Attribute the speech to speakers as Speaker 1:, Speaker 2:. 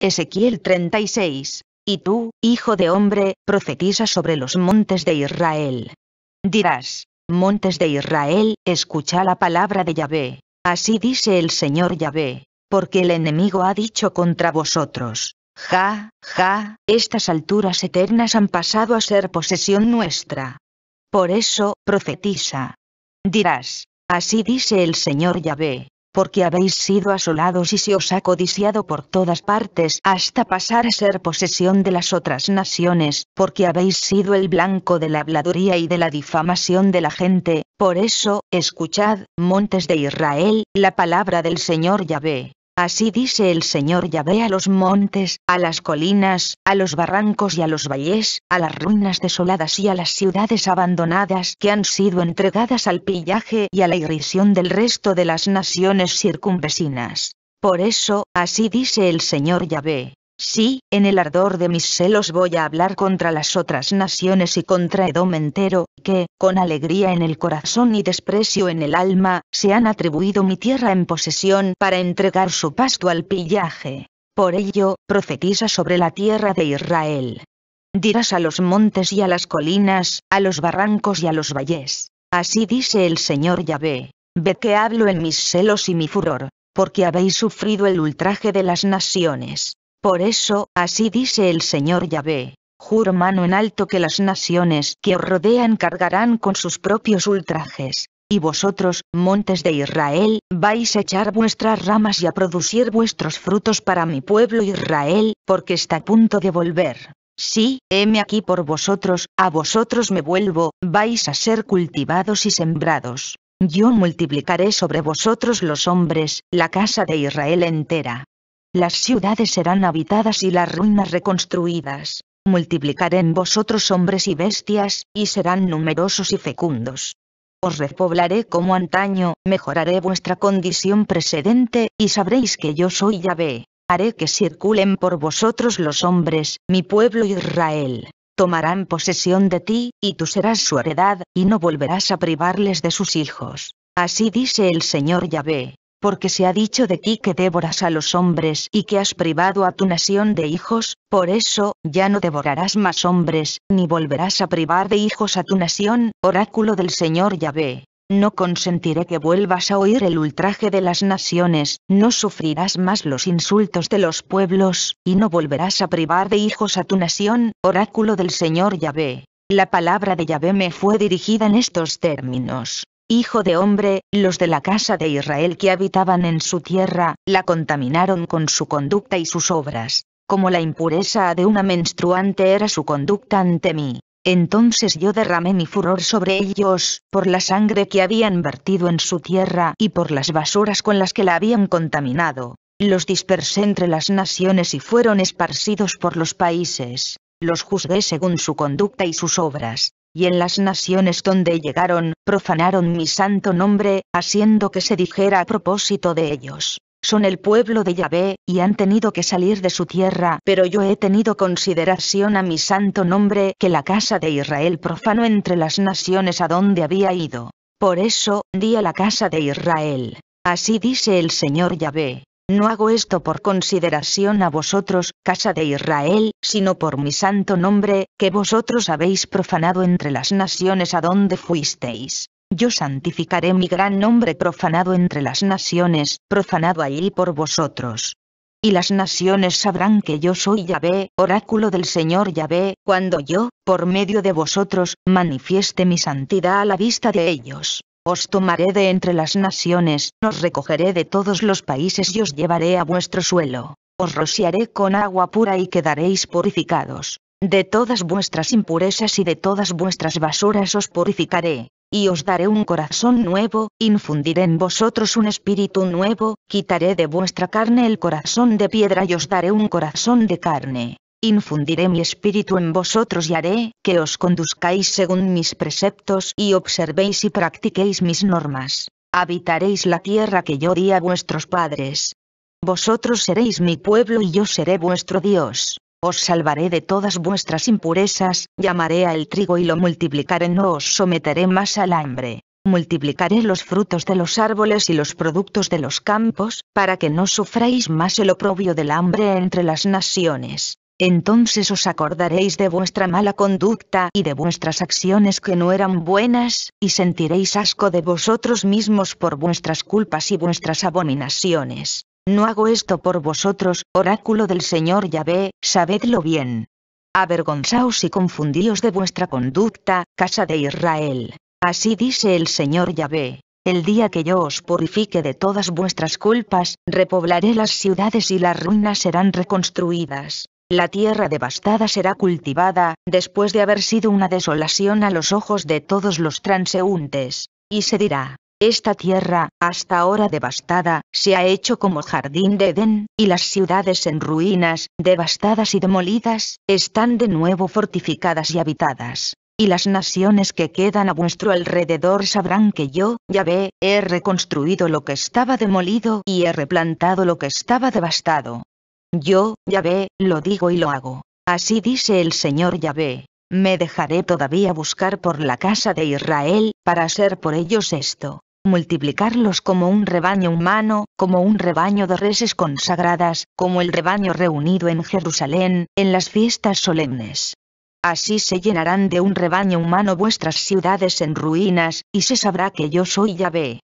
Speaker 1: Ezequiel 36. Y tú, hijo de hombre, profetiza sobre los montes de Israel. Dirás, montes de Israel, escucha la palabra de Yahvé. Así dice el Señor Yahvé, porque el enemigo ha dicho contra vosotros. Ja, ja, estas alturas eternas han pasado a ser posesión nuestra. Por eso, profetiza. Dirás, así dice el Señor Yahvé, porque habéis sido asolados y se os ha codiciado por todas partes hasta pasar a ser posesión de las otras naciones, porque habéis sido el blanco de la habladuría y de la difamación de la gente, por eso, escuchad, montes de Israel, la palabra del Señor Yahvé. Así dice el Señor Yahvé a los montes, a las colinas, a los barrancos y a los valles, a las ruinas desoladas y a las ciudades abandonadas que han sido entregadas al pillaje y a la irrisión del resto de las naciones circunvecinas. Por eso, así dice el Señor Yahvé, Sí, en el ardor de mis celos voy a hablar contra las otras naciones y contra Edom entero, que, con alegría en el corazón y desprecio en el alma, se han atribuido mi tierra en posesión para entregar su pasto al pillaje. Por ello, profetiza sobre la tierra de Israel. Dirás a los montes y a las colinas, a los barrancos y a los valles. Así dice el Señor Yahvé. Ve que hablo en mis celos y mi furor, porque habéis sufrido el ultraje de las naciones por eso, así dice el Señor Yahvé. Juro mano en alto que las naciones que os rodean cargarán con sus propios ultrajes. Y vosotros, montes de Israel, vais a echar vuestras ramas y a producir vuestros frutos para mi pueblo Israel, porque está a punto de volver. Sí, heme aquí por vosotros, a vosotros me vuelvo, vais a ser cultivados y sembrados. Yo multiplicaré sobre vosotros los hombres, la casa de Israel entera. Las ciudades serán habitadas y las ruinas reconstruidas. Multiplicaré en vosotros hombres y bestias, y serán numerosos y fecundos. Os repoblaré como antaño, mejoraré vuestra condición precedente, y sabréis que yo soy Yahvé. Haré que circulen por vosotros los hombres, mi pueblo Israel. Tomarán posesión de ti, y tú serás su heredad, y no volverás a privarles de sus hijos. Así dice el Señor Yahvé porque se ha dicho de ti que devoras a los hombres y que has privado a tu nación de hijos, por eso, ya no devorarás más hombres, ni volverás a privar de hijos a tu nación, oráculo del Señor Yahvé. No consentiré que vuelvas a oír el ultraje de las naciones, no sufrirás más los insultos de los pueblos, y no volverás a privar de hijos a tu nación, oráculo del Señor Yahvé. La palabra de Yahvé me fue dirigida en estos términos. Hijo de hombre, los de la casa de Israel que habitaban en su tierra, la contaminaron con su conducta y sus obras, como la impureza de una menstruante era su conducta ante mí. Entonces yo derramé mi furor sobre ellos, por la sangre que habían vertido en su tierra y por las basuras con las que la habían contaminado. Los dispersé entre las naciones y fueron esparcidos por los países. Los juzgué según su conducta y sus obras y en las naciones donde llegaron, profanaron mi santo nombre, haciendo que se dijera a propósito de ellos. Son el pueblo de Yahvé, y han tenido que salir de su tierra, pero yo he tenido consideración a mi santo nombre que la casa de Israel profano entre las naciones a donde había ido. Por eso, di a la casa de Israel. Así dice el Señor Yahvé, no hago esto por consideración a vosotros, casa de Israel, sino por mi santo nombre, que vosotros habéis profanado entre las naciones a donde fuisteis. Yo santificaré mi gran nombre profanado entre las naciones, profanado allí por vosotros. Y las naciones sabrán que yo soy Yahvé, oráculo del Señor Yahvé, cuando yo, por medio de vosotros, manifieste mi santidad a la vista de ellos. Os tomaré de entre las naciones, os recogeré de todos los países y os llevaré a vuestro suelo. Os rociaré con agua pura y quedaréis purificados. De todas vuestras impurezas y de todas vuestras basuras os purificaré. Y os daré un corazón nuevo, infundiré en vosotros un espíritu nuevo, quitaré de vuestra carne el corazón de piedra y os daré un corazón de carne infundiré mi espíritu en vosotros y haré que os conduzcáis según mis preceptos y observéis y practiquéis mis normas. Habitaréis la tierra que yo di a vuestros padres. Vosotros seréis mi pueblo y yo seré vuestro Dios. Os salvaré de todas vuestras impurezas, llamaré al trigo y lo multiplicaré, no os someteré más al hambre. Multiplicaré los frutos de los árboles y los productos de los campos, para que no sufráis más el oprobio del hambre entre las naciones entonces os acordaréis de vuestra mala conducta y de vuestras acciones que no eran buenas, y sentiréis asco de vosotros mismos por vuestras culpas y vuestras abominaciones. No hago esto por vosotros, oráculo del Señor Yahvé, sabedlo bien. Avergonzaos y confundíos de vuestra conducta, casa de Israel. Así dice el Señor Yahvé. El día que yo os purifique de todas vuestras culpas, repoblaré las ciudades y las ruinas serán reconstruidas. La tierra devastada será cultivada, después de haber sido una desolación a los ojos de todos los transeúntes, y se dirá, esta tierra, hasta ahora devastada, se ha hecho como jardín de Edén, y las ciudades en ruinas, devastadas y demolidas, están de nuevo fortificadas y habitadas. Y las naciones que quedan a vuestro alrededor sabrán que yo, Yahvé, he reconstruido lo que estaba demolido y he replantado lo que estaba devastado. Yo, Yahvé, lo digo y lo hago. Así dice el Señor Yahvé. Me dejaré todavía buscar por la casa de Israel, para hacer por ellos esto. Multiplicarlos como un rebaño humano, como un rebaño de reses consagradas, como el rebaño reunido en Jerusalén, en las fiestas solemnes. Así se llenarán de un rebaño humano vuestras ciudades en ruinas, y se sabrá que yo soy Yahvé.